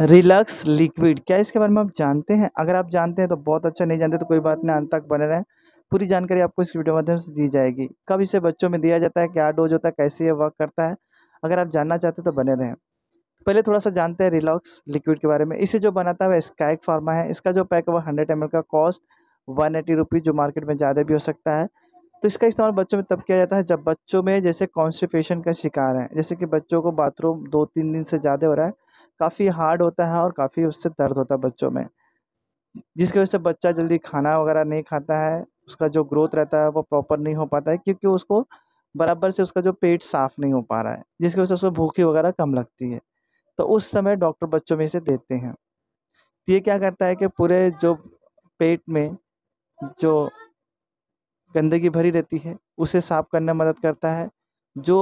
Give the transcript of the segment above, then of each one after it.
रिलक्स liquid क्या इसके बारे में आप जानते हैं अगर आप जानते हैं तो बहुत अच्छा नहीं जानते तो कोई बात नहीं अंत तक बने रहें पूरी जानकारी आपको इस वीडियो माध्यम से दी जाएगी कब इसे बच्चों में दिया जाता है क्या डोज होता है कैसे ये वर्क करता है अगर आप जानना चाहते हैं तो बने रहें पहले थोड़ा सा जानते हैं रिलॉक्स लिक्विड के बारे में इसे जो बनाता है वह स्काइक फार्मा है इसका जो पैक है वह हंड्रेड एम का कॉस्ट वन एटी रुपीज़ जो मार्केट में ज़्यादा भी हो सकता है तो इसका इस्तेमाल बच्चों में तब किया जाता है जब बच्चों में जैसे कॉन्स्टिपेशन का शिकार है जैसे कि बच्चों को बाथरूम दो तीन दिन से ज़्यादा हो रहा है काफ़ी हार्ड होता है और काफ़ी उससे दर्द होता है बच्चों में जिसकी वजह से बच्चा जल्दी खाना वगैरह नहीं खाता है उसका जो ग्रोथ रहता है वो प्रॉपर नहीं हो पाता है क्योंकि उसको बराबर से उसका जो पेट साफ़ नहीं हो पा रहा है जिसकी वजह से उसको भूखी वगैरह कम लगती है तो उस समय डॉक्टर बच्चों में इसे देते हैं तो ये क्या करता है कि पूरे जो पेट में जो गंदगी भरी रहती है उसे साफ करने में मदद करता है जो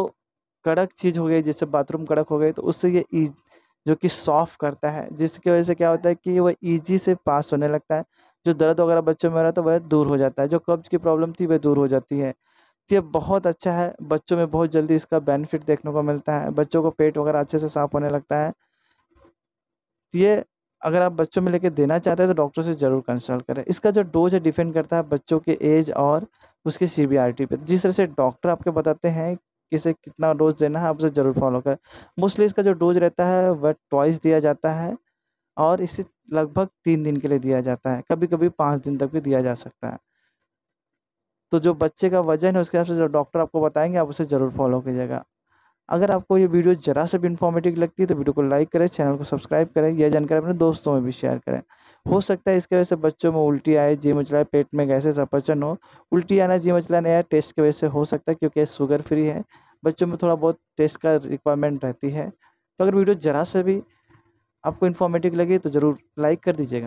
कड़क चीज़ हो गई जैसे बाथरूम कड़क हो गई तो उससे ये जो कि सॉफ्ट करता है जिसकी वजह से क्या होता है कि वह ईजी से पास होने लगता है जो दर्द वगैरह बच्चों में रहा तो वह दूर हो जाता है जो कब्ज की प्रॉब्लम थी वह दूर हो जाती है तो यह बहुत अच्छा है बच्चों में बहुत जल्दी इसका बेनिफिट देखने को मिलता है बच्चों को पेट वगैरह अच्छे से साफ होने लगता है तो ये अगर आप बच्चों में लेके देना चाहते हैं तो डॉक्टर से ज़रूर कंसल्ट करें इसका जो डोज है डिपेंड करता है बच्चों के एज और उसके सी पर जिस तरह से डॉक्टर आपके बताते हैं किसे कितना डोज देना है आप उसे ज़रूर फॉलो करें मोस्टली इसका जो डोज रहता है वह ट्वाइस दिया जाता है और इसे लगभग तीन दिन के लिए दिया जाता है कभी कभी पाँच दिन तक भी दिया जा सकता है तो जो बच्चे का वजन है उसके हिसाब से जो डॉक्टर आपको बताएंगे आप उसे ज़रूर फॉलो कीजिएगा अगर आपको ये वीडियो ज़रा से भी इन्फॉर्मेटिव लगती है तो वीडियो को लाइक करें चैनल को सब्सक्राइब करें यह जानकारी अपने दोस्तों में भी शेयर करें हो सकता है इसके वजह से बच्चों में उल्टी आए जी मचलाए पेट में गैसेज अपचन हो उल्टी आना जी मचलाना या टेस्ट की वजह से हो सकता है क्योंकि शुगर फ्री है बच्चों में थोड़ा बहुत टेस्ट का रिक्वायरमेंट रहती है तो अगर वीडियो ज़रा से भी आपको इन्फॉर्मेटिव लगे तो ज़रूर लाइक कर दीजिएगा